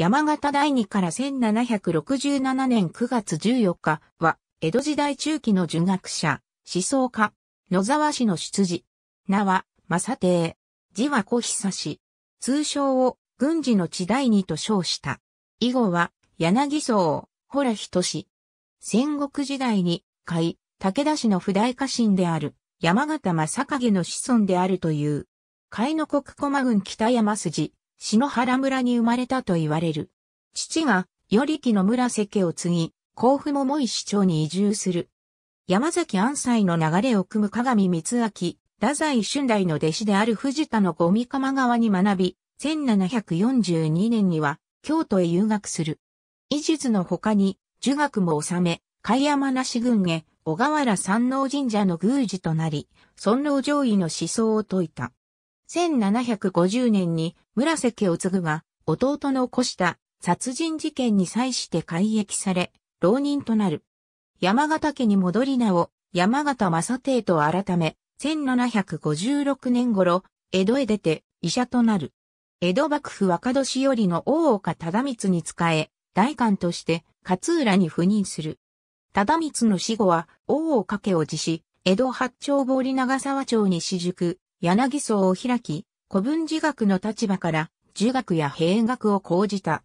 山形第二から1767年9月14日は、江戸時代中期の儒学者、思想家、野沢氏の出自。名は、正帝。字は小久氏。通称を、軍事の地第二と称した。以後は、柳荘、穂良人氏。戦国時代に、海、武田氏の不代家臣である、山形正景の子孫であるという。海の国駒郡北山筋、篠原村に生まれたと言われる。父が、与力の村瀬家を継ぎ、甲府桃井市長に移住する。山崎安西の流れを組む鏡光明、太宰春代の弟子である藤田の五味釜川に学び、1742年には京都へ留学する。医術の他に、儒学も治め、貝山梨郡へ小河原山王神社の宮司となり、尊老上位の思想を説いた。1750年に村瀬家を継ぐが、弟の起こした殺人事件に際して改役され、浪人となる。山形家に戻り名を山形正帝と改め、1756年頃、江戸へ出て医者となる。江戸幕府若年寄りの大岡忠光に仕え、大官として勝浦に赴任する。忠光の死後は大岡家を辞し、江戸八丁堀長沢町に私塾、柳荘を開き、古文字学の立場から、儒学や兵学を講じた。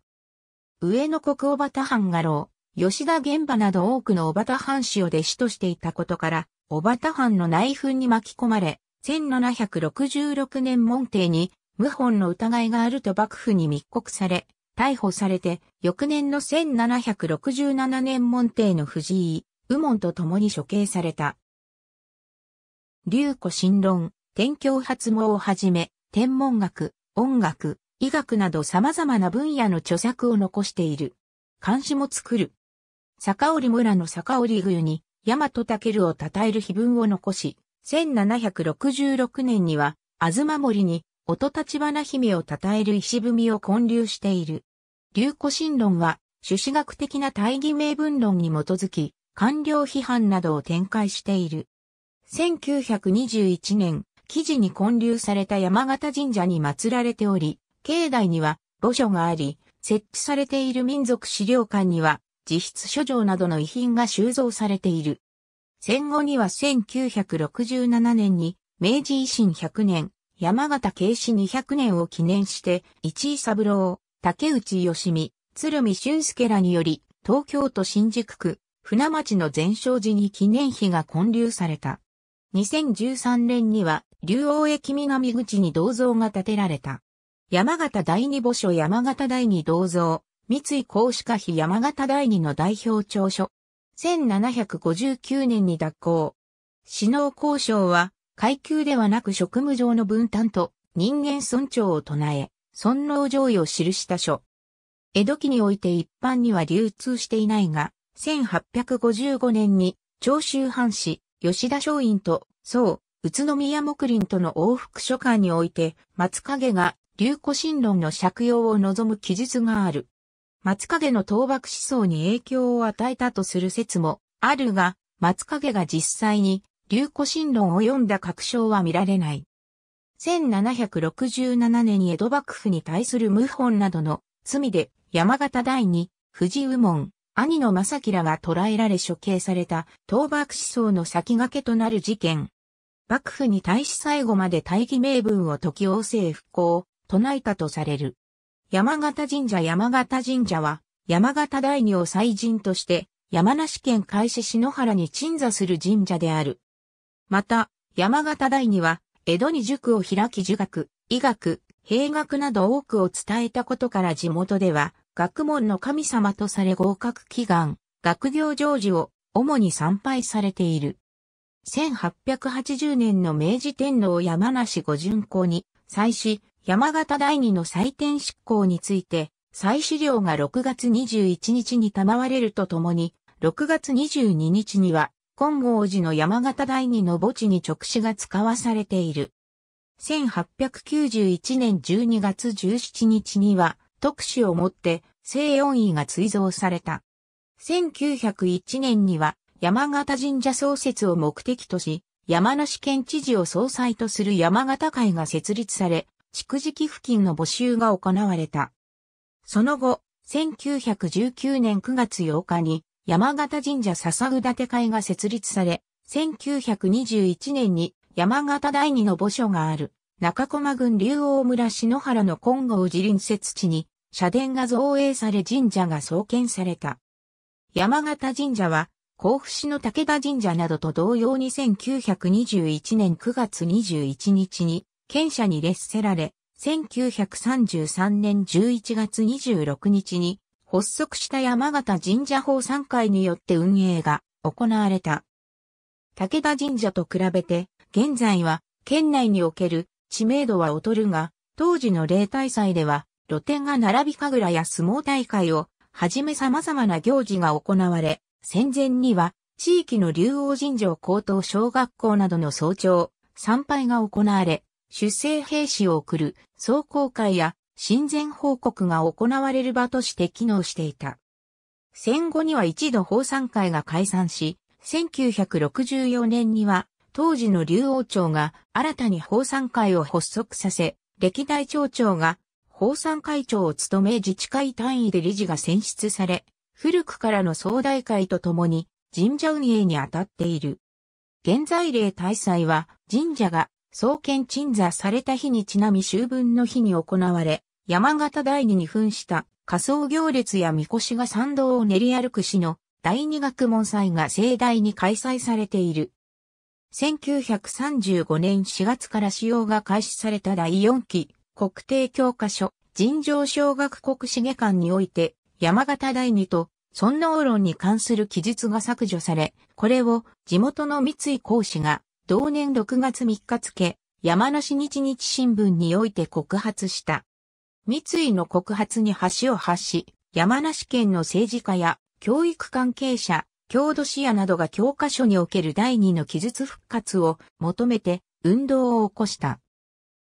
上野国小幡藩家老、吉田玄馬など多くの小幡藩士を弟子としていたことから、小幡藩の内紛に巻き込まれ、1766年門弟に謀反の疑いがあると幕府に密告され、逮捕されて、翌年の1767年門弟の藤井、右門と共に処刑された。龍子新論、天教発毛をはじめ、天文学、音楽、医学など様々な分野の著作を残している。漢詩も作る。坂織村の坂織宮に、大和武を称える碑文を残し、1766年には、東森に、音立花姫を称える石踏みを建立している。流古神論は、朱子学的な大義名分論に基づき、官僚批判などを展開している。1921年、記事に建立された山形神社に祀られており、境内には墓所があり、設置されている民族資料館には、自筆書状などの遺品が収蔵されている。戦後には1967年に、明治維新100年、山形慶史200年を記念して、市井三郎、竹内義美、鶴見俊介らにより、東京都新宿区、船町の前哨寺に記念碑が建立された。2013年には竜王駅南口に銅像が建てられた。山形第二墓所山形第二銅像、三井公子家碑山形第二の代表長所。1759年に脱行。死能交渉は、階級ではなく職務上の分担と人間尊重を唱え、尊能上位を記した書。江戸期において一般には流通していないが、1855年に長州藩士、吉田松陰と、宋、宇都宮木林との往復書簡において、松影が竜古神論の借用を望む記述がある。松影の倒幕思想に影響を与えたとする説もあるが、松影が実際に竜古神論を読んだ確証は見られない。1767年に江戸幕府に対する謀反などの罪で山形第二、藤右門、兄の正輝らが捕らえられ処刑された倒幕思想の先駆けとなる事件、幕府に対し最後まで大義名分を解き王政復興、唱えたとされる。山形神社山形神社は、山形大名祭神として、山梨県海市篠原に鎮座する神社である。また、山形大二は、江戸に塾を開き儒学、医学、兵学など多くを伝えたことから地元では、学問の神様とされ合格祈願、学業成就を主に参拝されている。1880年の明治天皇山梨五巡行に、祭祀、山形第二の祭典執行について、祭祀料が6月21日に賜われるとともに、6月22日には、金剛寺の山形第二の墓地に直視が使わされている。1891年12月17日には、特使をもって、西音位が追贈された。1901年には、山形神社創設を目的とし、山梨県知事を総裁とする山形会が設立され、築寄付近の募集が行われた。その後、1919年9月8日に山形神社笹生立会が設立され、1921年に山形第二の墓所がある中駒郡竜王村篠原の金剛寺隣接地に社殿が造営され神社が創建された。山形神社は甲府市の武田神社などと同様に1921年9月21日に、県社に列せられ、1933年11月26日に、発足した山形神社法参会によって運営が行われた。武田神社と比べて、現在は県内における知名度は劣るが、当時の例大祭では、露店が並び神楽や相撲大会をはじめ様々な行事が行われ、戦前には、地域の竜王神城高等小学校などの早朝、参拝が行われ、出征兵士を送る壮行会や親善報告が行われる場として機能していた。戦後には一度法参会が解散し、1964年には当時の竜王庁が新たに法参会を発足させ、歴代町長が法参会長を務め自治会単位で理事が選出され、古くからの総大会とともに神社運営に当たっている。現在例大祭は神社が創建鎮座された日にちなみ秋分の日に行われ、山形第二に噴した仮想行列や神輿が参道を練り歩く市の第二学問祭が盛大に開催されている。1935年4月から使用が開始された第四期国定教科書尋常小学国資下館において山形第二と尊王論に関する記述が削除され、これを地元の三井講師が同年6月3日付、山梨日日新聞において告発した。三井の告発に橋を発し、山梨県の政治家や教育関係者、郷土視野などが教科書における第二の記述復活を求めて運動を起こした。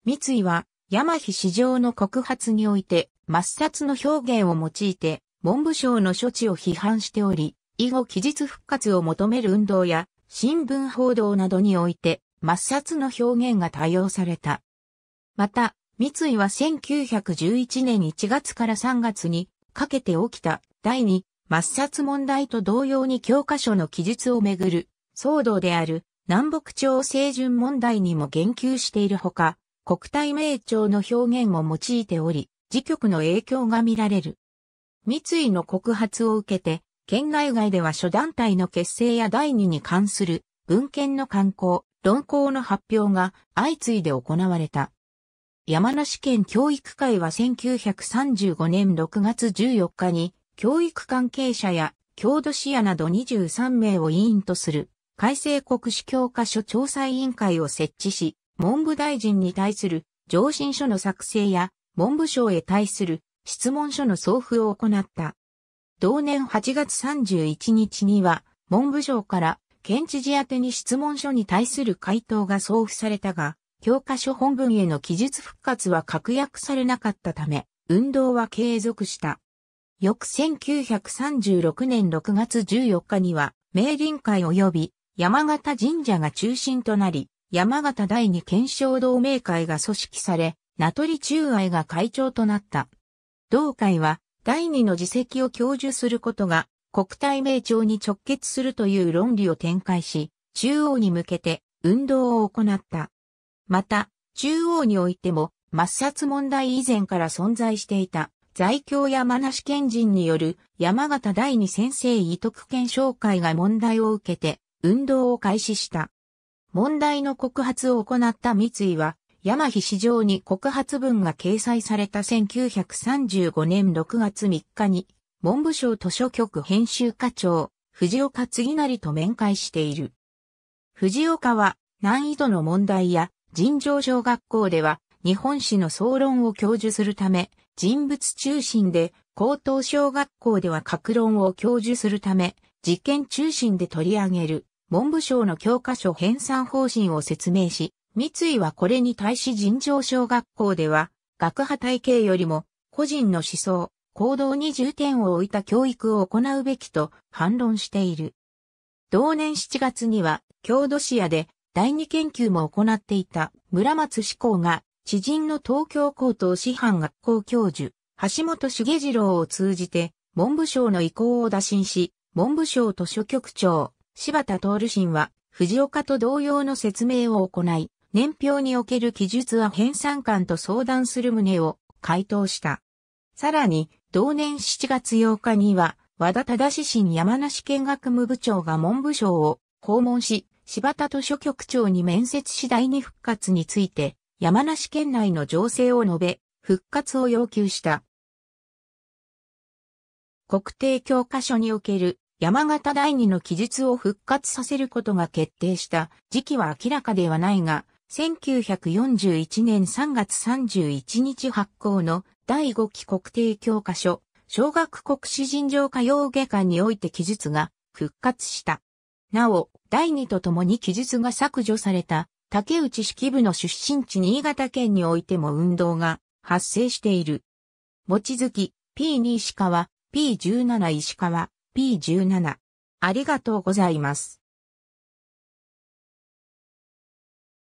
三井は、山日市場の告発において、抹殺の表現を用いて、文部省の処置を批判しており、以後期日復活を求める運動や、新聞報道などにおいて、抹殺の表現が多用された。また、三井は1911年1月から3月にかけて起きた第2抹殺問題と同様に教科書の記述をめぐる騒動である南北朝清純問題にも言及しているほか、国体名調の表現も用いており、時局の影響が見られる。三井の告発を受けて、県内外では諸団体の結成や第二に関する文献の刊行、論考の発表が相次いで行われた。山梨県教育会は1935年6月14日に教育関係者や郷土視野など23名を委員とする改正国史教科書調査委員会を設置し、文部大臣に対する上申書の作成や文部省へ対する質問書の送付を行った。同年8月31日には、文部省から県知事宛に質問書に対する回答が送付されたが、教科書本文への記述復活は確約されなかったため、運動は継続した。翌1936年6月14日には、明林会及び山形神社が中心となり、山形第二検証同盟会が組織され、名取中愛が会長となった。同会は第二の自責を享受することが国体名称に直結するという論理を展開し、中央に向けて運動を行った。また、中央においても抹殺問題以前から存在していた在京山梨県人による山形第二先生遺徳県紹介が問題を受けて運動を開始した。問題の告発を行った三井は山日市場に告発文が掲載された1935年6月3日に、文部省図書局編集課長、藤岡次成と面会している。藤岡は難易度の問題や尋常小学校では日本史の総論を教授するため、人物中心で高等小学校では格論を教授するため、実験中心で取り上げる文部省の教科書編纂方針を説明し、三井はこれに対し尋常小学校では、学派体系よりも、個人の思想、行動に重点を置いた教育を行うべきと反論している。同年7月には、郷土市アで第二研究も行っていた村松志向が、知人の東京高等師範学校教授、橋本茂次郎を通じて、文部省の意向を打診し、文部省図書局長、柴田徹氏は、藤岡と同様の説明を行い、年表における記述は編纂官と相談する旨を回答した。さらに、同年7月8日には、和田忠新山梨県学務部長が文部省を訪問し、柴田図書局長に面接次第に復活について、山梨県内の情勢を述べ、復活を要求した。国定教科書における山形第二の記述を復活させることが決定した時期は明らかではないが、1941年3月31日発行の第5期国定教科書、小学国史尋常科用下巻において記述が復活した。なお、第2とともに記述が削除された竹内式部の出身地新潟県においても運動が発生している。もちづき P2 石川、P17 石川、P17。ありがとうございます。